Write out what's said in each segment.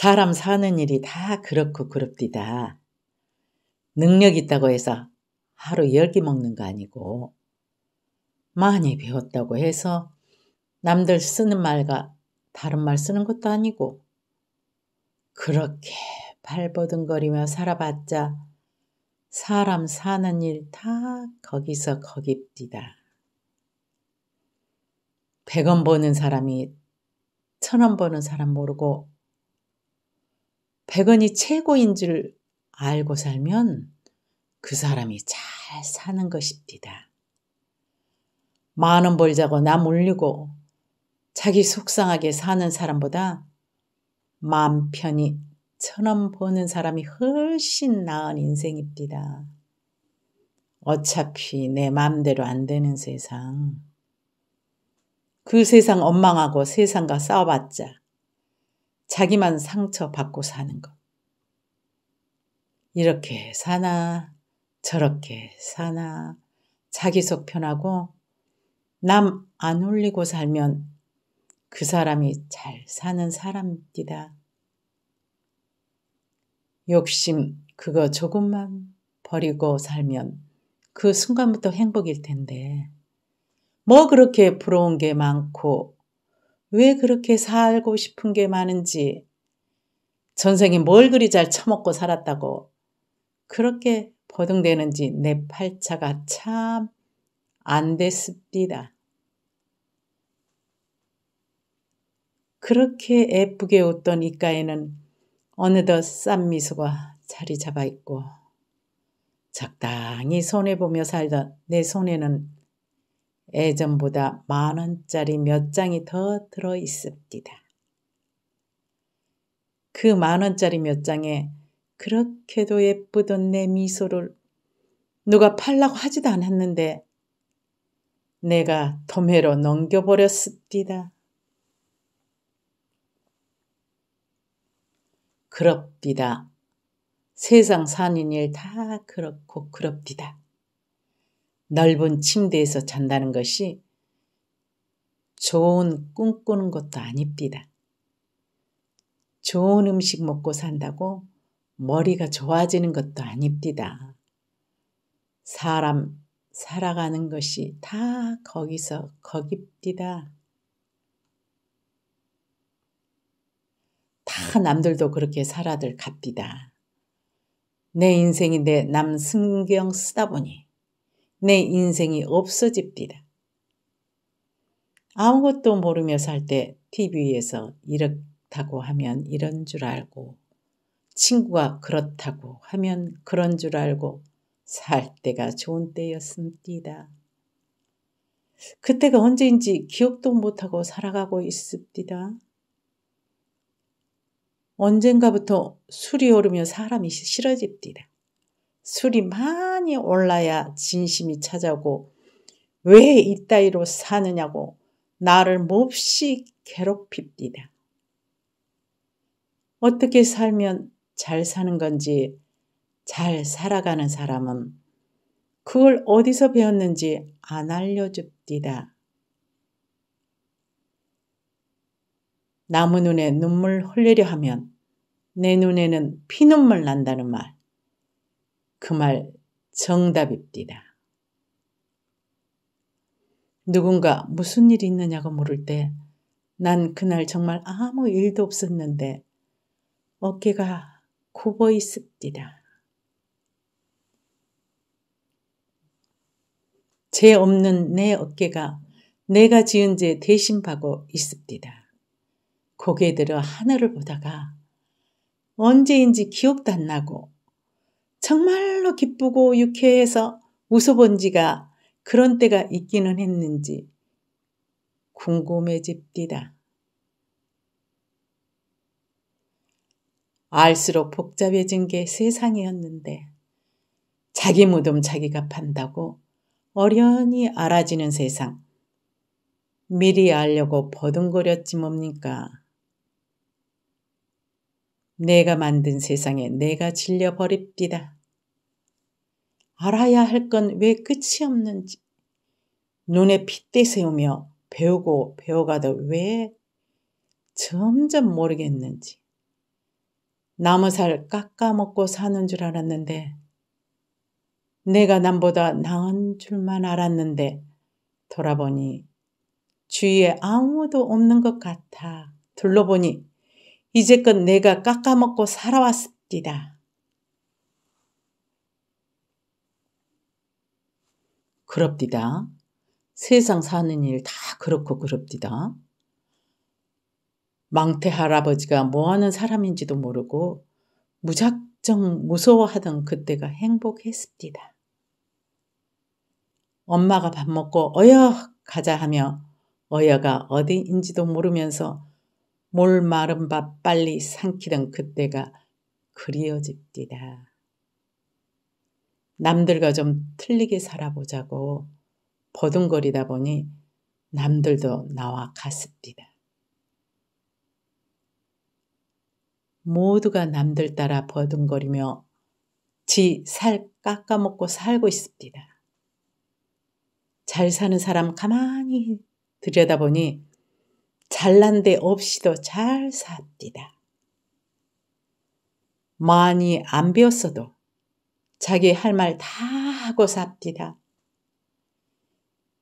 사람 사는 일이 다 그렇고 그럽디다. 능력 있다고 해서 하루 열기 먹는 거 아니고 많이 배웠다고 해서 남들 쓰는 말과 다른 말 쓰는 것도 아니고 그렇게 발버둥거리며 살아봤자 사람 사는 일 다 거기서 거깁디다. 백원 버는 사람이 천원 버는 사람 모르고 백원이 최고인 줄 알고 살면 그 사람이 잘 사는 것입니다. 만 원 벌자고 남 올리고 자기 속상하게 사는 사람보다 마음 편히 천원 버는 사람이 훨씬 나은 인생입니다. 어차피 내 마음대로 안 되는 세상. 그 세상 엉망하고 세상과 싸워봤자 자기만 상처받고 사는 것. 이렇게 사나, 저렇게 사나, 자기 속 편하고 남 안 울리고 살면 그 사람이 잘 사는 사람이다. 욕심 그거 조금만 버리고 살면 그 순간부터 행복일 텐데 뭐 그렇게 부러운 게 많고 왜 그렇게 살고 싶은 게 많은지 전생에 뭘 그리 잘 처먹고 살았다고 그렇게 버둥대는지 내 팔자가 참 안 됐습니다. 그렇게 예쁘게 웃던 이가에는 어느덧 싼 미소가 자리 잡아 있고 적당히 손해보며 살던 내 손에는 예전보다 만 원짜리 몇 장이 더 들어 있습니다. 그 만 원짜리 몇 장에 그렇게도 예쁘던 내 미소를 누가 팔라고 하지도 않았는데 내가 도매로 넘겨버렸습니다. 그럽디다. 세상 사는 일 다 그렇고 그럽디다. 넓은 침대에서 잔다는 것이 좋은 꿈꾸는 것도 아닙니다. 좋은 음식 먹고 산다고 머리가 좋아지는 것도 아닙니다. 사람 살아가는 것이 다 거기서 거깁디다. 다 남들도 그렇게 살아들 갑디다. 내 인생인데 남 신경 쓰다 보니 내 인생이 없어집디다. 아무것도 모르며 살 때 TV에서 이렇다고 하면 이런 줄 알고 친구가 그렇다고 하면 그런 줄 알고 살 때가 좋은 때였음디다. 그때가 언제인지 기억도 못하고 살아가고 있습디다. 언젠가부터 술이 오르면 사람이 싫어집디다. 술이 많이 올라야 진심이 찾아오고 왜 이따위로 사느냐고 나를 몹시 괴롭힙니다. 어떻게 살면 잘 사는 건지 잘 살아가는 사람은 그걸 어디서 배웠는지 안 알려줍디다. 나무 눈에 눈물 흘리려 하면 내 눈에는 피눈물 난다는 말. 그말 정답입니다. 누군가 무슨 일이 있느냐고 물을 때 난 그날 정말 아무 일도 없었는데 어깨가 굽어 있습니다. 죄 없는 내 어깨가 내가 지은 죄 대신 파고 있습니다. 고개 들어 하늘을 보다가 언제인지 기억도 안 나고 정말로 기쁘고 유쾌해서 웃어본 지가 그런 때가 있기는 했는지 궁금해집디다. 알수록 복잡해진 게 세상이었는데 자기 무덤 자기가 판다고 어련히 알아지는 세상. 미리 알려고 버둥거렸지 뭡니까? 내가 만든 세상에 내가 질려 버립디다. 알아야 할 건 왜 끝이 없는지 눈에 핏대 세우며 배우고 배워가도왜 점점 모르겠는지 나무 살 깎아먹고 사는 줄 알았는데 내가 남보다 나은 줄만 알았는데 돌아보니 주위에 아무도 없는 것 같아 둘러보니 이제껏 내가 깎아먹고 살아왔습니다. 그럽디다. 세상 사는 일 다 그렇고 그럽디다. 망태 할아버지가 뭐하는 사람인지도 모르고 무작정 무서워하던 그때가 행복했습니다. 엄마가 밥 먹고 어여 가자 하며 어여가 어디인지도 모르면서 몰 마른 밥 빨리 삼키던 그때가 그리워집디다. 남들과 좀 틀리게 살아보자고 버둥거리다 보니 남들도 나와 같습니다. 모두가 남들 따라 버둥거리며 지 살 깎아먹고 살고 있습니다. 잘 사는 사람 가만히 들여다보니 잘난 데 없이도 잘 삽니다. 많이 안 배웠어도 자기 할 말 다 하고 삽디다.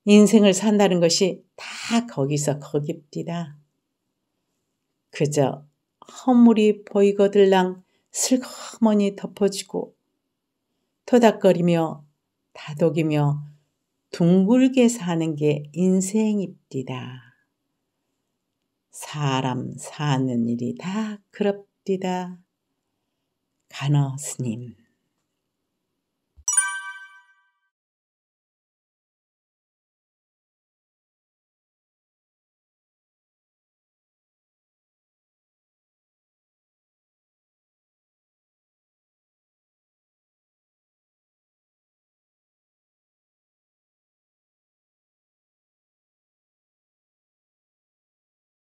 인생을 산다는 것이 다 거기서 거깁디다. 그저 허물이 보이거들랑 슬그머니 덮어지고 토닥거리며 다독이며 둥글게 사는 게 인생입디다. 사람 사는 일이 다 그럽디다. 간호 스님.